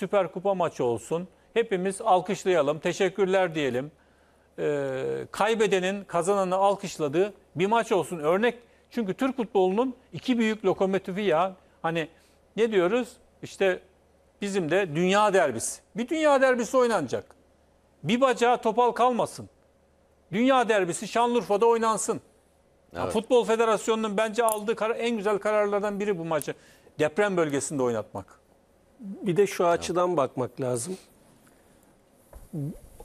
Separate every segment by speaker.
Speaker 1: Süper Kupa maçı olsun. Hepimiz alkışlayalım, teşekkürler diyelim. Ee, kaybedenin kazananı alkışladığı bir maç olsun. Örnek çünkü Türk futbolunun iki büyük lokomotifi ya. Hani ne diyoruz? İşte bizim de dünya derbisi. Bir dünya derbisi oynanacak. Bir bacağı topal kalmasın. Dünya derbisi Şanlıurfa'da oynansın. Evet. Ya Futbol Federasyonu'nun bence aldığı en güzel kararlardan biri bu maçı deprem bölgesinde oynatmak bir de şu
Speaker 2: açıdan bakmak lazım.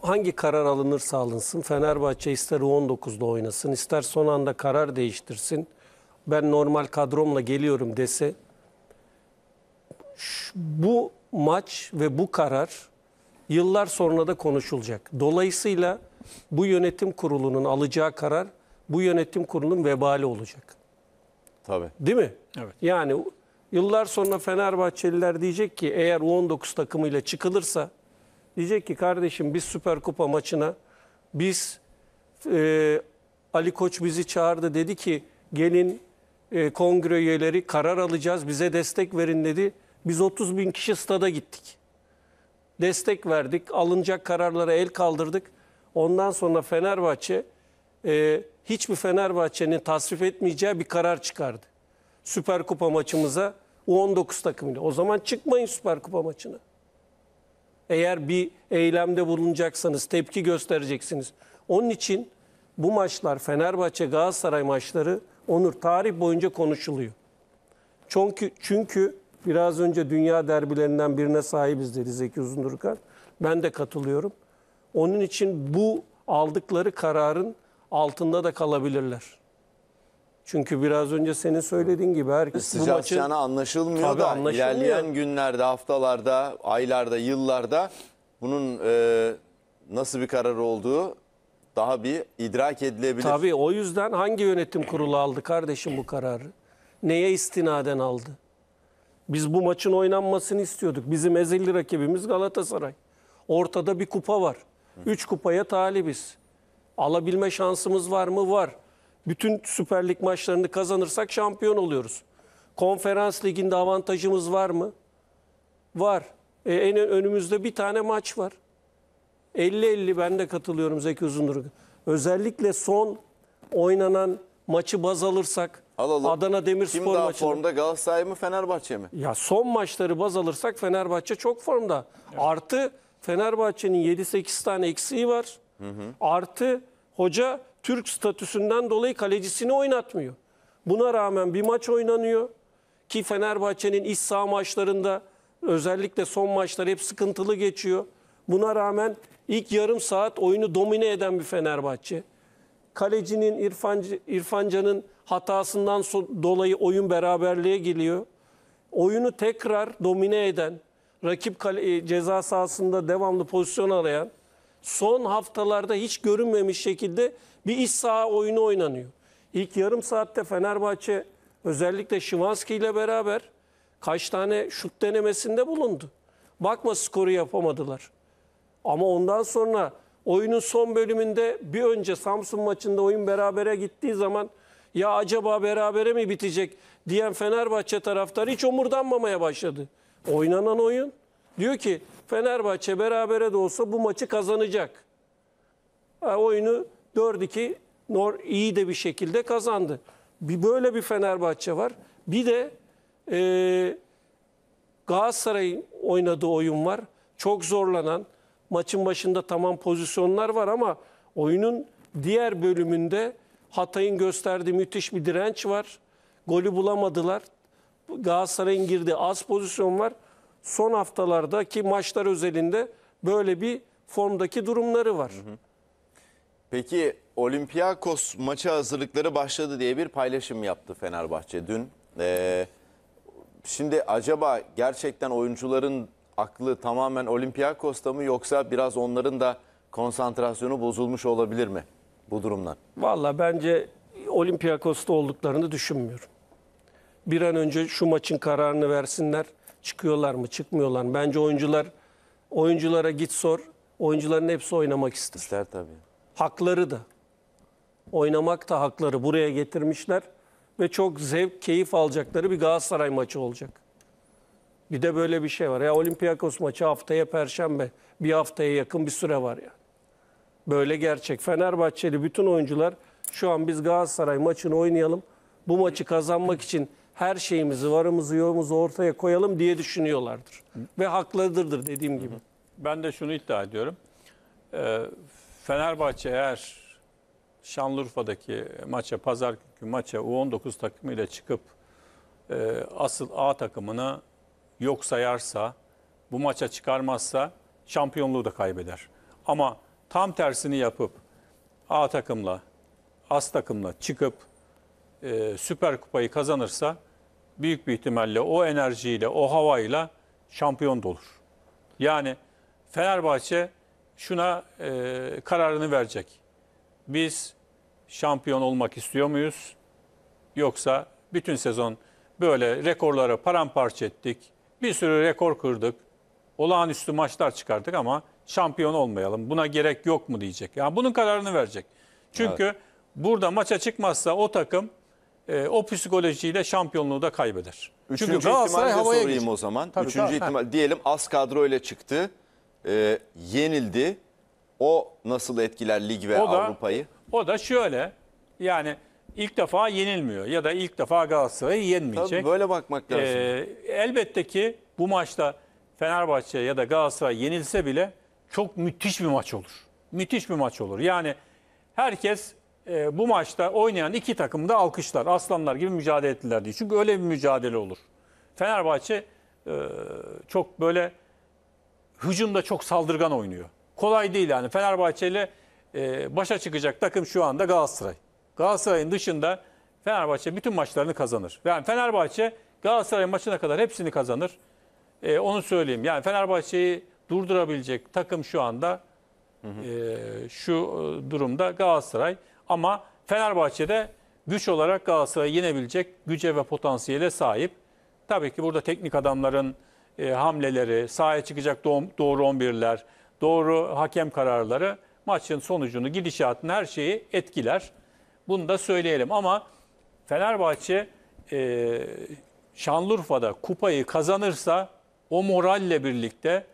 Speaker 2: Hangi karar alınırsa alınsın Fenerbahçe ister 19da oynasın, ister son anda karar değiştirsin. Ben normal kadromla geliyorum dese bu maç ve bu karar yıllar sonra da konuşulacak. Dolayısıyla bu yönetim kurulunun alacağı karar bu yönetim kurulunun vebali olacak. Tabii. Değil mi? Evet. Yani Yıllar sonra Fenerbahçeliler diyecek ki eğer U19 takımıyla çıkılırsa diyecek ki kardeşim biz Süper Kupa maçına biz e, Ali Koç bizi çağırdı dedi ki gelin e, kongre üyeleri karar alacağız bize destek verin dedi. Biz 30 bin kişi stada gittik. Destek verdik alınacak kararlara el kaldırdık. Ondan sonra Fenerbahçe e, hiçbir Fenerbahçe'nin tasvip etmeyeceği bir karar çıkardı. Süper Kupa maçımıza U19 takımıyla. O zaman çıkmayın Süper Kupa maçına. Eğer bir eylemde bulunacaksanız, tepki göstereceksiniz. Onun için bu maçlar, Fenerbahçe Galatasaray maçları Onur tarih boyunca konuşuluyor. Çünkü çünkü biraz önce dünya derbilerinden birine sahibiz dedi Zeki Uzundurkan. Ben de katılıyorum. Onun için bu aldıkları kararın altında da kalabilirler. Çünkü biraz önce senin söylediğin gibi herkes Sıcağı bu maçı... Sıcağı anlaşılmıyor Tabii da anlaşılmıyor. ilerleyen günlerde, haftalarda,
Speaker 3: aylarda, yıllarda bunun e, nasıl bir karar olduğu daha bir idrak edilebilir. Tabii
Speaker 2: o yüzden hangi yönetim kurulu aldı kardeşim bu kararı? Neye istinaden aldı? Biz bu maçın oynanmasını istiyorduk. Bizim ezilli rakibimiz Galatasaray. Ortada bir kupa var. Üç kupaya talibiz. Alabilme şansımız var mı? Var. Bütün Süper Lig maçlarını kazanırsak şampiyon oluyoruz. Konferans Ligi'nde avantajımız var mı? Var. E, en önümüzde bir tane maç var. 50-50 ben de katılıyorum Zeki Uzunduruk. Özellikle son oynanan maçı baz alırsak Alalım. Adana Demirspor maçı. Kim daha maçını. formda Galatasaray mı Fenerbahçe mi? Ya son maçları baz alırsak Fenerbahçe çok formda. Evet. Artı Fenerbahçe'nin 7-8 tane eksiği var. Hı hı. Artı hoca Türk statüsünden dolayı kalecisini oynatmıyor. Buna rağmen bir maç oynanıyor ki Fenerbahçe'nin iç saha maçlarında özellikle son maçlar hep sıkıntılı geçiyor. Buna rağmen ilk yarım saat oyunu domine eden bir Fenerbahçe. Kalecinin İrfan, İrfancan'ın hatasından dolayı oyun beraberliğe geliyor. Oyunu tekrar domine eden, rakip kale, ceza sahasında devamlı pozisyon arayan son haftalarda hiç görünmemiş şekilde bir iç saha oyunu oynanıyor. İlk yarım saatte Fenerbahçe özellikle Şimanski ile beraber kaç tane şut denemesinde bulundu. Bakma skoru yapamadılar. Ama ondan sonra oyunun son bölümünde bir önce Samsun maçında oyun berabere gittiği zaman ya acaba berabere mi bitecek diyen Fenerbahçe taraftarı hiç omurdanmamaya başladı. Oynanan oyun Diyor ki Fenerbahçe berabere de olsa bu maçı kazanacak. Ha, oyunu 4-2 Nor iyi de bir şekilde kazandı. Bir böyle bir Fenerbahçe var. Bir de e, Galatasaray'ın oynadığı oyun var. Çok zorlanan. Maçın başında tamam pozisyonlar var ama oyunun diğer bölümünde Hatay'ın gösterdiği müthiş bir direnç var. Golü bulamadılar. Galatasaray'ın girdiği az pozisyon var son haftalardaki maçlar özelinde böyle bir formdaki durumları var.
Speaker 3: Peki Olympiakos maçı hazırlıkları başladı diye bir paylaşım yaptı Fenerbahçe dün. Ee, şimdi acaba gerçekten oyuncuların aklı tamamen Olympiakos'ta mı yoksa biraz onların da konsantrasyonu bozulmuş olabilir mi bu durumdan?
Speaker 2: Valla bence Olympiakos'ta olduklarını düşünmüyorum. Bir an önce şu maçın kararını versinler. Çıkıyorlar mı, çıkmıyorlar mı? Bence oyuncular oyunculara git sor. Oyuncuların hepsi oynamak ister. İster tabii. Hakları da. Oynamak da hakları buraya getirmişler ve çok zevk, keyif alacakları bir Galatasaray maçı olacak. Bir de böyle bir şey var. Ya Olympiakos maçı haftaya perşembe. Bir haftaya yakın bir süre var ya. Böyle gerçek. Fenerbahçeli bütün oyuncular şu an biz Galatasaray maçını oynayalım. Bu maçı kazanmak için her şeyimizi, varımızı, yoğumuzu ortaya koyalım diye düşünüyorlardır. Ve haklıdırdır dediğim gibi.
Speaker 1: Ben de şunu iddia ediyorum. Ee, Fenerbahçe eğer Şanlıurfa'daki maça, pazar günü maça U19 takımıyla çıkıp e, asıl A takımını yok sayarsa, bu maça çıkarmazsa şampiyonluğu da kaybeder. Ama tam tersini yapıp A takımla, as takımla çıkıp e, Süper Kupayı kazanırsa büyük bir ihtimalle o enerjiyle, o havayla şampiyon da olur. Yani Fenerbahçe şuna e, kararını verecek. Biz şampiyon olmak istiyor muyuz? Yoksa bütün sezon böyle rekorları paramparça ettik. Bir sürü rekor kırdık. Olağanüstü maçlar çıkardık ama şampiyon olmayalım. Buna gerek yok mu diyecek. Yani bunun kararını verecek. Çünkü evet. burada maça çıkmazsa o takım e, o psikolojiyle şampiyonluğu da kaybeder. Üçüncü Çünkü Galatasaray havaya sorayım geçti. o zaman. Tabii, Üçüncü daha- ihtimal
Speaker 3: diyelim az kadro ile çıktı. e, yenildi. O nasıl etkiler lig ve O da- Avrupa'yı?
Speaker 1: O da şöyle yani ilk defa yenilmiyor ya da ilk defa Galatasaray'ı yenmeyecek. Tabii böyle bakmak ee, lazım. Ee, elbette ki bu maçta Fenerbahçe ya da Galatasaray yenilse bile çok müthiş bir maç olur. Müthiş bir maç olur. Yani herkes e, bu maçta oynayan iki takım da alkışlar. Aslanlar gibi mücadele ettiler diye. Çünkü öyle bir mücadele olur. Fenerbahçe e, çok böyle hücumda çok saldırgan oynuyor. Kolay değil yani. Fenerbahçe ile e, başa çıkacak takım şu anda Galatasaray. Galatasaray'ın dışında Fenerbahçe bütün maçlarını kazanır. Yani Fenerbahçe Galatasaray maçına kadar hepsini kazanır. E, onu söyleyeyim. Yani Fenerbahçe'yi durdurabilecek takım şu anda hı hı. E, şu e, durumda Galatasaray. Ama Fenerbahçe'de güç olarak Galatasaray'ı yenebilecek güce ve potansiyele sahip. Tabii ki burada teknik adamların e, hamleleri, sahaya çıkacak doğru 11'ler, doğru hakem kararları maçın sonucunu, gidişatını her şeyi etkiler. Bunu da söyleyelim ama Fenerbahçe e, Şanlıurfa'da kupayı kazanırsa o moralle birlikte,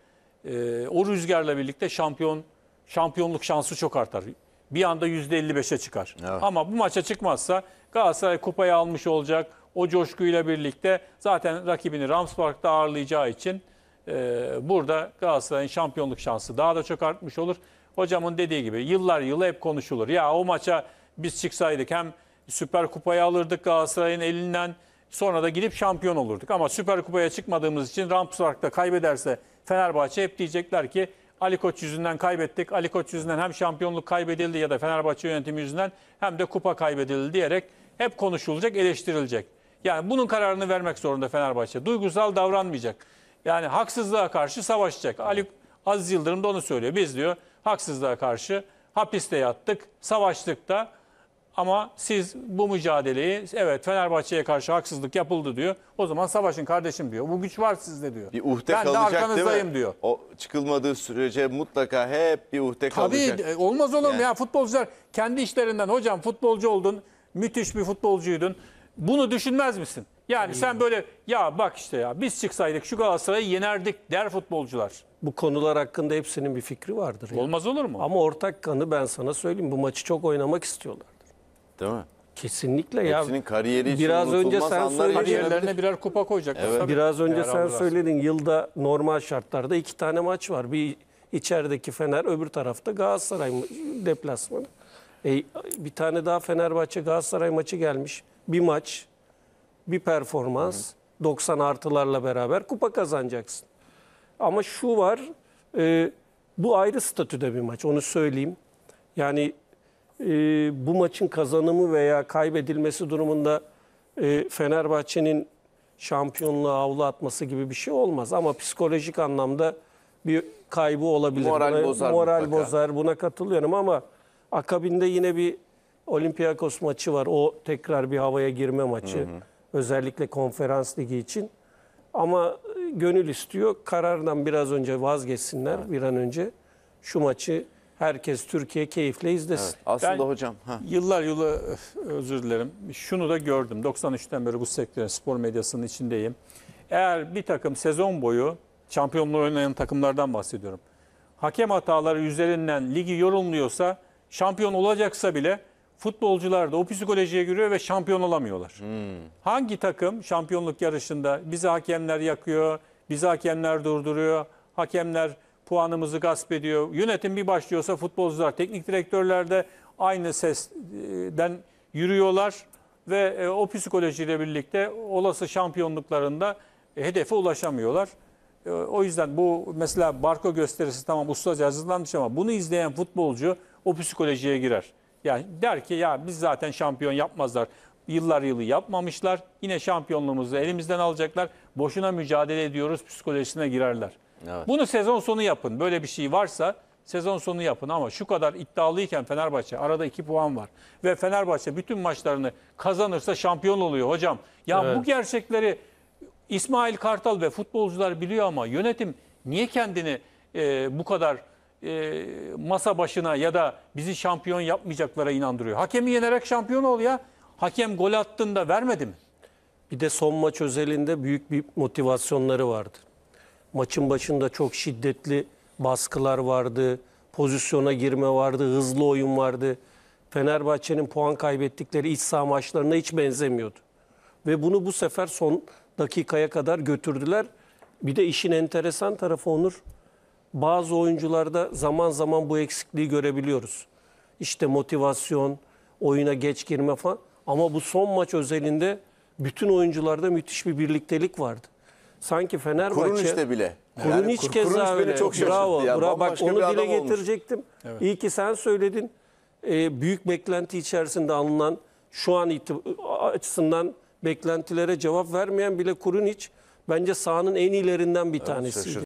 Speaker 1: e, o rüzgarla birlikte şampiyon şampiyonluk şansı çok artar bir anda %55'e çıkar. Evet. Ama bu maça çıkmazsa Galatasaray kupayı almış olacak. O coşkuyla birlikte zaten rakibini Ramspark'ta ağırlayacağı için e, burada Galatasaray'ın şampiyonluk şansı daha da çok artmış olur. Hocamın dediği gibi yıllar yılı hep konuşulur. Ya o maça biz çıksaydık hem Süper Kupayı alırdık Galatasaray'ın elinden sonra da gidip şampiyon olurduk. Ama Süper Kupaya çıkmadığımız için Ramspark'ta kaybederse Fenerbahçe hep diyecekler ki Ali Koç yüzünden kaybettik. Ali Koç yüzünden hem şampiyonluk kaybedildi ya da Fenerbahçe yönetimi yüzünden hem de kupa kaybedildi diyerek hep konuşulacak, eleştirilecek. Yani bunun kararını vermek zorunda Fenerbahçe. Duygusal davranmayacak. Yani haksızlığa karşı savaşacak. Ali Aziz Yıldırım da onu söylüyor. Biz diyor haksızlığa karşı hapiste yattık, savaştık da ama siz bu mücadeleyi evet Fenerbahçe'ye karşı haksızlık yapıldı diyor. O zaman savaşın kardeşim diyor. Bu güç var sizde diyor. Bir uhde ben kalacak de arkanızdayım diyor.
Speaker 3: O çıkılmadığı sürece mutlaka hep bir uhde Tabii, kalacak. Tabii olmaz
Speaker 1: olur mu yani. ya futbolcular kendi işlerinden hocam futbolcu oldun müthiş bir futbolcuydun. Bunu düşünmez misin? Yani sen böyle ya bak işte ya biz çıksaydık şu Galatasaray'ı yenerdik der futbolcular.
Speaker 2: Bu konular hakkında hepsinin bir fikri vardır. Yani. Olmaz olur mu? Ama ortak kanı ben sana söyleyeyim bu maçı çok oynamak istiyorlar. Değil mi? Kesinlikle ya. Hepsinin kariyeri için Biraz önce sen söyledin.
Speaker 1: birer kupa koyacaklar. Evet. Biraz önce sen söyledin
Speaker 2: yılda normal şartlarda iki tane maç var. Bir içerideki Fener öbür tarafta Galatasaray ma- deplasmanı. E, bir tane daha Fenerbahçe Galatasaray maçı gelmiş. Bir maç, bir performans 90 artılarla beraber kupa kazanacaksın. Ama şu var, e, bu ayrı statüde bir maç onu söyleyeyim. Yani e, bu maçın kazanımı veya kaybedilmesi durumunda e, Fenerbahçe'nin şampiyonluğa avlu atması gibi bir şey olmaz. Ama psikolojik anlamda bir kaybı olabilir. Moral buna, bozar. Moral mutlaka. bozar. Buna katılıyorum ama akabinde yine bir Olympiakos maçı var. O tekrar bir havaya girme maçı. Hı hı. Özellikle konferans ligi için. Ama e, gönül istiyor. Karardan biraz önce vazgeçsinler. Evet. Bir an önce şu maçı herkes Türkiye keyifle izlesin. Evet, aslında ben hocam. Heh.
Speaker 1: Yıllar yılı e, özür dilerim. Şunu da gördüm. 93'ten beri bu sektörün spor medyasının içindeyim. Eğer bir takım sezon boyu şampiyonluğu oynayan takımlardan bahsediyorum. Hakem hataları üzerinden ligi yorumluyorsa şampiyon olacaksa bile futbolcular da o psikolojiye giriyor ve şampiyon olamıyorlar. Hmm. Hangi takım şampiyonluk yarışında bizi hakemler yakıyor, bizi hakemler durduruyor, hakemler puanımızı gasp ediyor. Yönetim bir başlıyorsa futbolcular, teknik direktörler de aynı sesden yürüyorlar ve e, o psikolojiyle birlikte olası şampiyonluklarında e, hedefe ulaşamıyorlar. E, o yüzden bu mesela Barco gösterisi tamam ustaca hazırlanmış ama bunu izleyen futbolcu o psikolojiye girer. Yani der ki ya biz zaten şampiyon yapmazlar. Yıllar yılı yapmamışlar. Yine şampiyonluğumuzu elimizden alacaklar. Boşuna mücadele ediyoruz psikolojisine girerler. Evet. Bunu sezon sonu yapın. Böyle bir şey varsa sezon sonu yapın ama şu kadar iddialıyken Fenerbahçe arada 2 puan var ve Fenerbahçe bütün maçlarını kazanırsa şampiyon oluyor hocam. Ya evet. bu gerçekleri İsmail Kartal ve futbolcular biliyor ama yönetim niye kendini e, bu kadar e, masa başına ya da bizi şampiyon yapmayacaklara inandırıyor? Hakemi yenerek şampiyon ol ya. Hakem gol attığında vermedi mi? Bir
Speaker 2: de son maç özelinde büyük bir motivasyonları vardı. Maçın başında çok şiddetli baskılar vardı, pozisyona girme vardı, hızlı oyun vardı. Fenerbahçe'nin puan kaybettikleri iç saha maçlarına hiç benzemiyordu. Ve bunu bu sefer son dakikaya kadar götürdüler. Bir de işin enteresan tarafı Onur, bazı oyuncularda zaman zaman bu eksikliği görebiliyoruz. İşte motivasyon, oyuna geç girme falan. Ama bu son maç özelinde bütün oyuncularda müthiş bir birliktelik vardı sanki Fenerbahçe... Kurunç'te bile. Kurunç yani, keza Kurunç öyle. Çok bravo. Ya, bravo. Bak onu dile getirecektim. Evet. İyi ki sen söyledin. Ee, büyük beklenti içerisinde alınan şu an açısından beklentilere cevap vermeyen bile Kurunic bence sahanın en iyilerinden bir evet, tanesiydi. Şaşırdım.